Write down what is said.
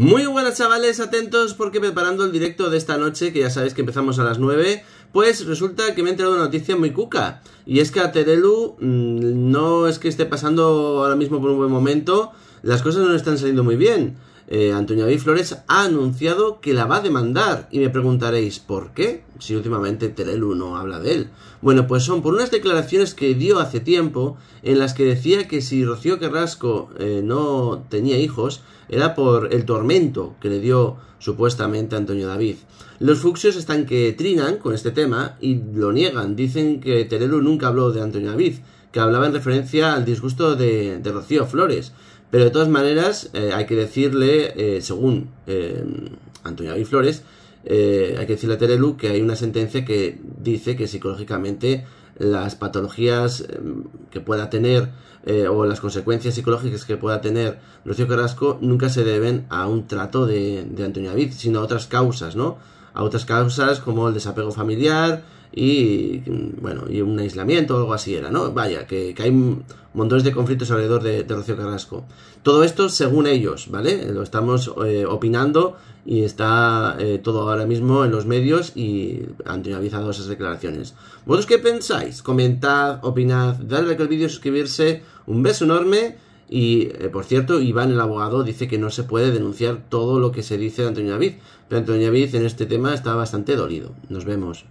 Muy buenas chavales, atentos porque preparando el directo de esta noche, que ya sabéis que empezamos a las 9, pues resulta que me ha entrado una noticia muy cuca. Y es que a Terelu mm, no es que esté pasando ahora mismo por un buen momento, las cosas no están saliendo muy bien. Eh, Antonio David Flores ha anunciado que la va a demandar. Y me preguntaréis, ¿por qué? Si últimamente Terelu no habla de él. Bueno, pues son por unas declaraciones que dio hace tiempo en las que decía que si Rocío Carrasco eh, no tenía hijos, era por el tormento que le dio supuestamente Antonio David. Los fuxios están que trinan con este tema y lo niegan. Dicen que Terelu nunca habló de Antonio David que hablaba en referencia al disgusto de, Rocío Flores. Pero de todas maneras, eh, hay que decirle, eh, según eh, Antonio David Flores, eh, hay que decirle a Terelu que hay una sentencia que dice que psicológicamente las patologías que pueda tener o las consecuencias psicológicas que pueda tener Rocío Carrasco nunca se deben a un trato de, de Antonio David, sino a otras causas, ¿no? a otras causas como el desapego familiar y, bueno, y un aislamiento o algo así era, ¿no? Vaya, que, que hay montones de conflictos alrededor de, de, Rocío Carrasco. Todo esto según ellos, ¿vale? Lo estamos eh, opinando y está eh, todo ahora mismo en los medios y han finalizado esas declaraciones. ¿Vosotros qué pensáis? Comentad, opinad, dadle like al vídeo, suscribirse. Un beso enorme y, eh, por cierto, Iván, el abogado, dice que no se puede denunciar todo lo que se dice de Antonio David. Pero Antonio David en este tema está bastante dolido. Nos vemos.